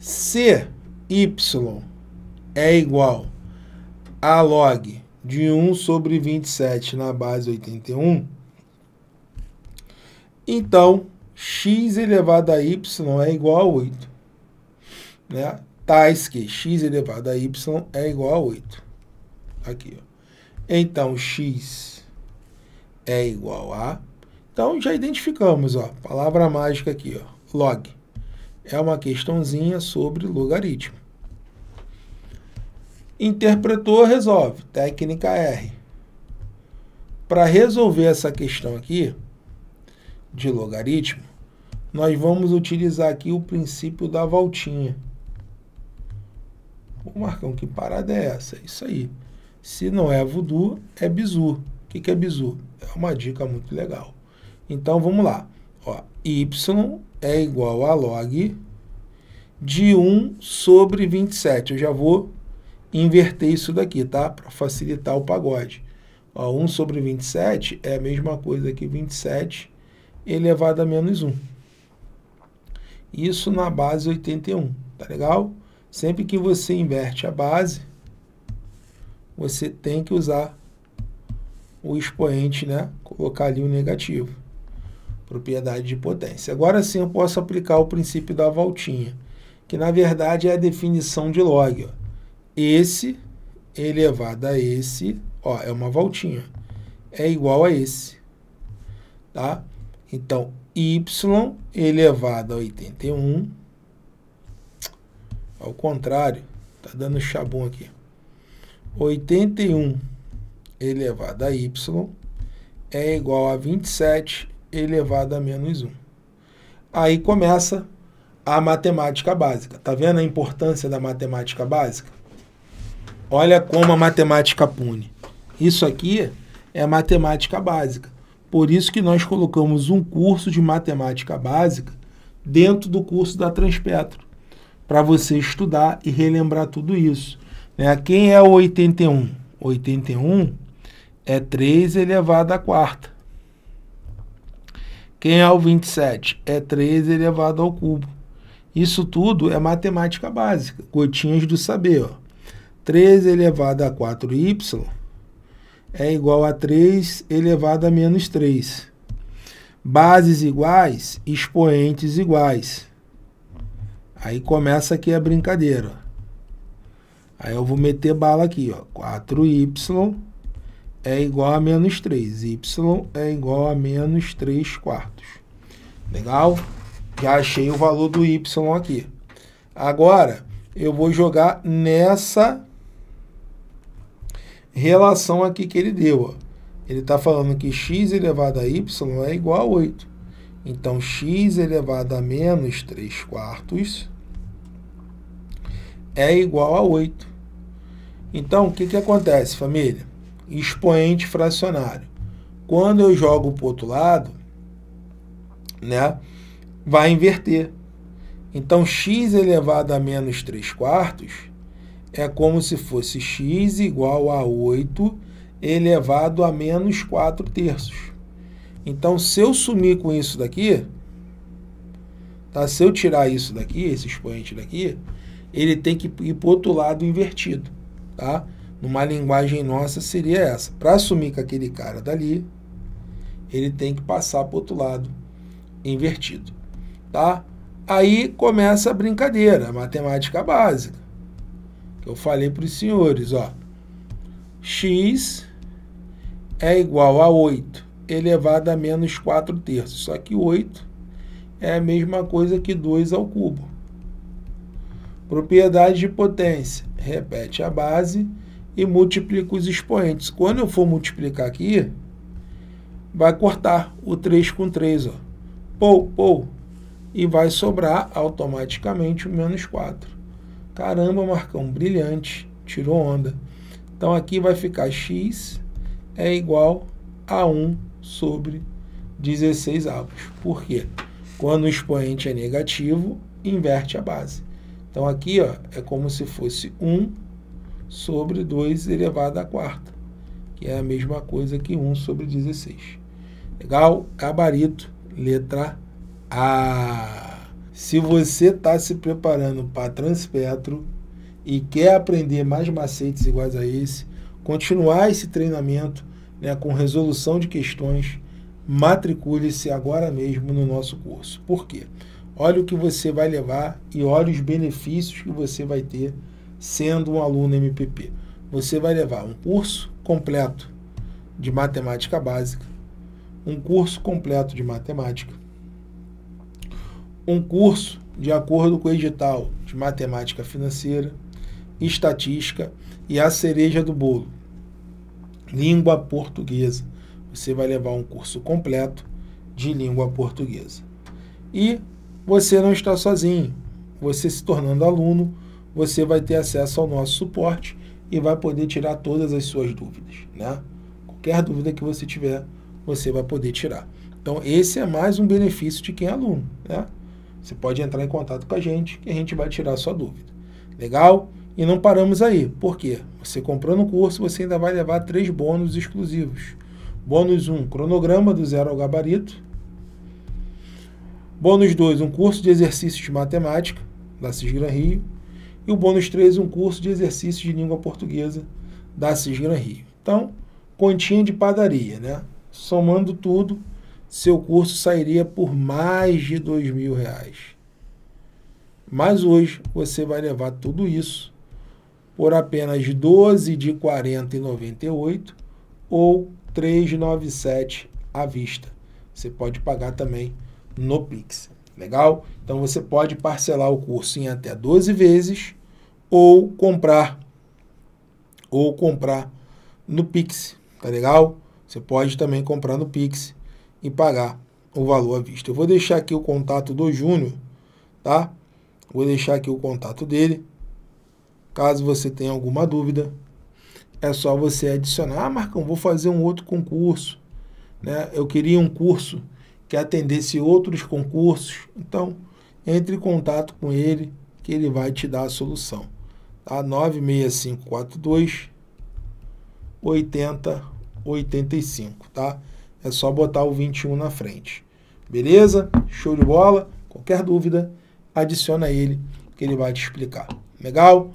Se y é igual a log de 1 sobre 27 na base 81, então x elevado a y é igual a 8. Né? Tais tá que x elevado a y é igual a 8. Aqui. Ó. Então, x é igual a... Então, já identificamos, ó, palavra mágica aqui, ó, log é uma questãozinha sobre logaritmo. Interpretou, resolve. Técnica R. Para resolver essa questão aqui, de logaritmo, nós vamos utilizar aqui o princípio da voltinha. Ô, Marcão, que parada é essa? É isso aí. Se não é voodoo, é bizu. O que, que é bizu? É uma dica muito legal. Então, vamos lá. Ó, y é igual a log de 1 sobre 27. Eu já vou inverter isso daqui, tá? Para facilitar o pagode. Ó, 1 sobre 27 é a mesma coisa que 27 elevado é a menos 1. Isso na base 81, tá legal? Sempre que você inverte a base, você tem que usar o expoente, né? Colocar ali o negativo propriedade de potência. Agora sim eu posso aplicar o princípio da voltinha, que na verdade é a definição de log. Ó. Esse elevado a esse, ó, é uma voltinha, é igual a esse. Tá? Então, y elevado a 81, ao contrário, tá dando chabum aqui. 81 elevado a y é igual a 27 elevado a menos 1. Aí começa a matemática básica. Tá vendo a importância da matemática básica? Olha como a matemática pune. Isso aqui é matemática básica. Por isso que nós colocamos um curso de matemática básica dentro do curso da Transpetro, para você estudar e relembrar tudo isso. Né? Quem é o 81? 81 é 3 elevado à quarta. Quem é o 27? É 3 elevado ao cubo. Isso tudo é matemática básica, gotinhas do saber. Ó. 3 elevado a 4y é igual a 3 elevado a menos 3. Bases iguais, expoentes iguais. Aí começa aqui a brincadeira. Aí eu vou meter bala aqui, ó. 4y é igual a menos 3. Y é igual a menos 3 quartos. Legal? Já achei o valor do Y aqui. Agora, eu vou jogar nessa relação aqui que ele deu. Ó. Ele está falando que x elevado a y é igual a 8. Então, x elevado a menos 3 quartos é igual a 8. Então, o que, que acontece, família? expoente fracionário. Quando eu jogo para o outro lado, né, vai inverter. Então, x elevado a menos 3 quartos é como se fosse x igual a 8 elevado a menos 4 terços. Então, se eu sumir com isso daqui, tá? se eu tirar isso daqui, esse expoente daqui, ele tem que ir para o outro lado invertido. Tá? numa linguagem nossa, seria essa. Para assumir com aquele cara dali, ele tem que passar para o outro lado invertido. Tá? Aí começa a brincadeira, a matemática básica. Que eu falei para os senhores, ó. X é igual a 8 elevado a menos 4 terços. Só que 8 é a mesma coisa que 2 ao cubo. Propriedade de potência. Repete a base e multiplico os expoentes. Quando eu for multiplicar aqui, vai cortar o 3 com 3, ó. Pou, pou. E vai sobrar automaticamente o menos 4. Caramba, Marcão, brilhante. Tirou onda. Então aqui vai ficar x é igual a 1 sobre 16 avos. Por quê? Quando o expoente é negativo, inverte a base. Então aqui ó, é como se fosse 1 sobre 2 elevado à quarta, que é a mesma coisa que 1 sobre 16. Legal? Gabarito, letra A. Se você está se preparando para Transpetro e quer aprender mais macetes iguais a esse, continuar esse treinamento né, com resolução de questões, matricule-se agora mesmo no nosso curso. Por quê? Olha o que você vai levar e olha os benefícios que você vai ter sendo um aluno MPP. Você vai levar um curso completo de matemática básica, um curso completo de matemática, um curso de acordo com o edital de matemática financeira, estatística e a cereja do bolo, língua portuguesa. Você vai levar um curso completo de língua portuguesa. E você não está sozinho, você se tornando aluno você vai ter acesso ao nosso suporte e vai poder tirar todas as suas dúvidas, né? Qualquer dúvida que você tiver, você vai poder tirar. Então, esse é mais um benefício de quem é aluno, né? Você pode entrar em contato com a gente que a gente vai tirar a sua dúvida. Legal? E não paramos aí. Por quê? Você comprando o curso, você ainda vai levar três bônus exclusivos. Bônus 1, um, cronograma do zero ao gabarito. Bônus 2, um curso de exercícios de matemática da Cisgran Rio. E o bônus 13, um curso de exercícios de língua portuguesa da Cisgran Rio. Então, continha de padaria, né? Somando tudo, seu curso sairia por mais de dois mil reais. Mas hoje você vai levar tudo isso por apenas 12 de 40,98 ou 397 à vista. Você pode pagar também no Pix. Legal? Então você pode parcelar o curso em até 12 vezes ou comprar ou comprar no Pix, tá legal? Você pode também comprar no Pix e pagar o valor à vista. Eu vou deixar aqui o contato do Júnior, tá? Vou deixar aqui o contato dele. Caso você tenha alguma dúvida, é só você adicionar. Ah, Marcão, vou fazer um outro concurso. Né? Eu queria um curso que atendesse outros concursos. Então, entre em contato com ele, que ele vai te dar a solução a 96542 8085, tá? É só botar o 21 na frente. Beleza? Show de bola? Qualquer dúvida, adiciona ele que ele vai te explicar. Legal?